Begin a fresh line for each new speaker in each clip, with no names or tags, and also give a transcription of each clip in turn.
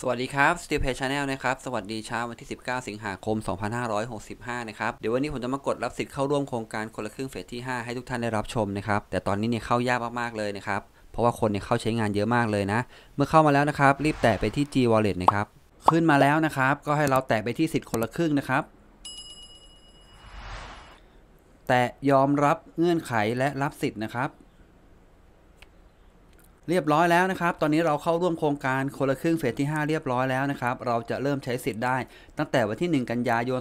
สวัสดีครับ Steel Pay Channel นะครับสวัสดีเช้าวันที่ 19 สิงหาคม 2565 นะครับ เดี๋ยววันนี้ผมจะมากดรับสิทธิ์เข้าร่วมโครงการคนละครึ่งเฟสที่ 5 ให้ทุกท่านได้รับชมนะครับ แต่ตอนนี้เนี่ยเข้ายากมากๆเลยนะครับเพราะว่าคนเนี่ยเข้าใช้งานเยอะมากเลยนะ เมื่อเข้ามาแล้วนะครับ รีบแตะไปที่ G Wallet นะครับขึ้นมาแล้วนะครับก็ให้เราแตะไปที่สิทธิ์คนละครึ่งนะครับ แตะยอมรับเงื่อนไขและรับสิทธิ์นะครับเรียบร้อยแล้วนะครับ ตอนนี้เราเข้าร่วมโครงการคนละครึ่งเฟสที่5เรียบร้อยแล้วนะครับ เราจะเริ่มใช้สิทธิ์ได้ ตั้งแต่วันที่ 1 กันยายน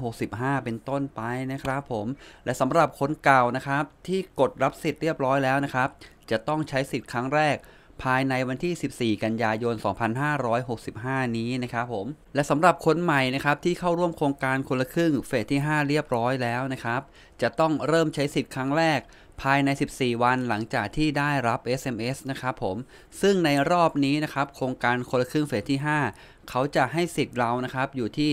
2565 เป็นต้นไปนะครับผม และสำหรับคนเก่านะครับที่กดรับสิทธิ์เรียบร้อยแล้วนะครับ จะต้องใช้สิทธิ์ครั้งแรกภายในวันที่ 14 กันยายน 2565 นี้นะครับผม และสำหรับคนใหม่นะครับที่เข้าร่วมโครงการคนละครึ่งเฟสที่ 5 เรียบร้อยแล้วนะครับจะต้องเริ่มใช้สิทธิ์ครั้งแรกภายใน 14 วันหลังจากที่ได้รับ SMS นะครับ ผม ซึ่งในรอบนี้นะครับ โครงการคนละครึ่งเฟสที่ 5 เขาจะให้สิทธิ์เรานะครับอยู่ที่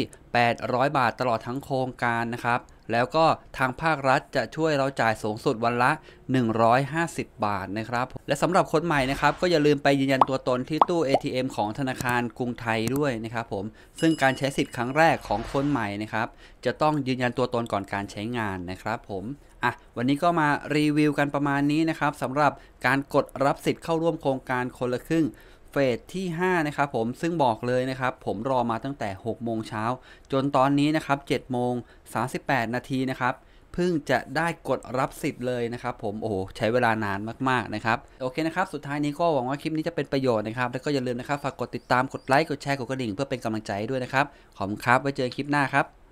800 บาทตลอดทั้งโครงการนะครับ แล้วก็ทางภาครัฐจะช่วยเราจ่ายสูงสุดวันละ 150 บาทนะครับ และสำหรับคนใหม่นะครับ ก็อย่าลืมไปยืนยันตัวตนที่ตู้ ATM ของธนาคารกรุงไทยด้วยนะครับผม ซึ่งการใช้สิทธิ์ครั้งแรกของคนใหม่นะครับจะต้องยืนยันตัวตนก่อนการใช้งานนะครับับผมอ่ะวันนี้ก็มารีวิวกันประมาณนี้นะครับสำหรับการกดรับสิทธิ์เข้าร่วมโครงการคนละครึ่ง เฟสที่5 นะครับ ผมซึ่งบอกเลยนะครับ ผมรอมาตั้งแต่ 6 โมงเช้า จนตอนนี้นะครับ7โมง 38 นาทีนะครับเพิ่งจะได้กดรับสิทธิ์เลยนะครับ ผมโอ้ใช้เวลานานมากๆนะครับโอเคนะครับสุดท้ายนี้ก็หวังว่าคลิปนี้จะเป็นประโยชน์นะครับแล้วก็อย่าลืมนะครับฝากกดติดตามกดไลค์กดแชร์กดกระดิ่งเพื่อเป็นกำลังใจด้วยนะครับ ขอบคุณครับไว้เจอคลิปหน้าครับ